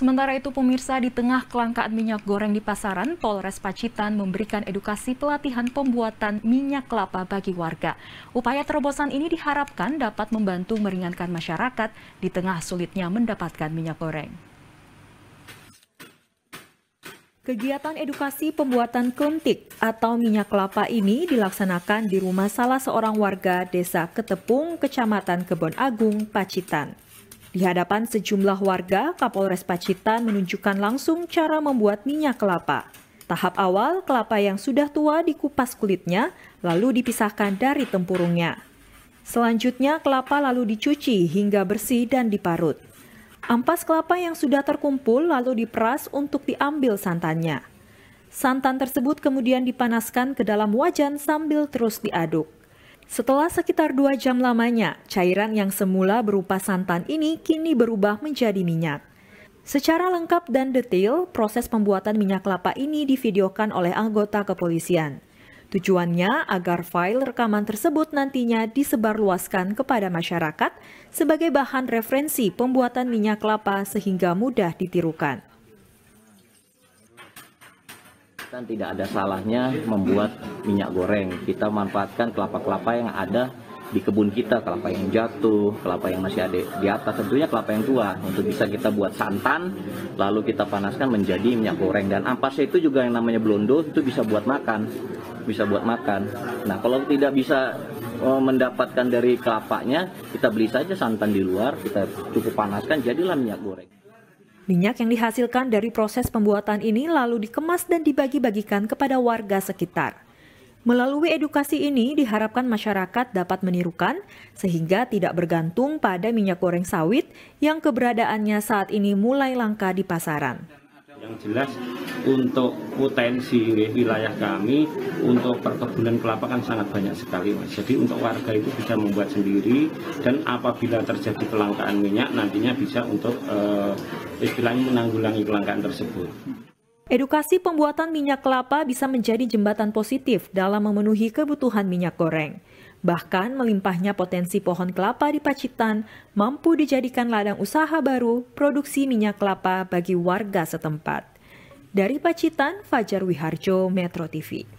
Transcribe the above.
Sementara itu, pemirsa di tengah kelangkaan minyak goreng di pasaran, Polres Pacitan memberikan edukasi pelatihan pembuatan minyak kelapa bagi warga. Upaya terobosan ini diharapkan dapat membantu meringankan masyarakat di tengah sulitnya mendapatkan minyak goreng. Kegiatan edukasi pembuatan kentik atau minyak kelapa ini dilaksanakan di rumah salah seorang warga desa Ketepung, Kecamatan Kebon Agung, Pacitan. Di hadapan sejumlah warga, Kapolres Pacitan menunjukkan langsung cara membuat minyak kelapa. Tahap awal, kelapa yang sudah tua dikupas kulitnya, lalu dipisahkan dari tempurungnya. Selanjutnya, kelapa lalu dicuci hingga bersih dan diparut. Ampas kelapa yang sudah terkumpul lalu diperas untuk diambil santannya. Santan tersebut kemudian dipanaskan ke dalam wajan sambil terus diaduk. Setelah sekitar dua jam lamanya, cairan yang semula berupa santan ini kini berubah menjadi minyak. Secara lengkap dan detail, proses pembuatan minyak kelapa ini divideokan oleh anggota kepolisian. Tujuannya agar file rekaman tersebut nantinya disebarluaskan kepada masyarakat sebagai bahan referensi pembuatan minyak kelapa sehingga mudah ditirukan kan tidak ada salahnya membuat minyak goreng kita manfaatkan kelapa-kelapa yang ada di kebun kita kelapa yang jatuh kelapa yang masih ada di atas tentunya kelapa yang tua untuk bisa kita buat santan lalu kita panaskan menjadi minyak goreng dan ampasnya itu juga yang namanya blondo itu bisa buat makan bisa buat makan nah kalau tidak bisa eh, mendapatkan dari kelapanya kita beli saja santan di luar kita cukup panaskan jadilah minyak goreng Minyak yang dihasilkan dari proses pembuatan ini lalu dikemas dan dibagi-bagikan kepada warga sekitar. Melalui edukasi ini diharapkan masyarakat dapat menirukan sehingga tidak bergantung pada minyak goreng sawit yang keberadaannya saat ini mulai langka di pasaran. Yang jelas untuk potensi wilayah kami untuk perkebunan kelapa kan sangat banyak sekali mas. Jadi untuk warga itu bisa membuat sendiri dan apabila terjadi kelangkaan minyak nantinya bisa untuk uh, istilahnya menanggulangi kelangkaan tersebut. Edukasi pembuatan minyak kelapa bisa menjadi jembatan positif dalam memenuhi kebutuhan minyak goreng. Bahkan melimpahnya potensi pohon kelapa di Pacitan mampu dijadikan ladang usaha baru produksi minyak kelapa bagi warga setempat. Dari Pacitan, Fajar Wiharjo, Metro TV.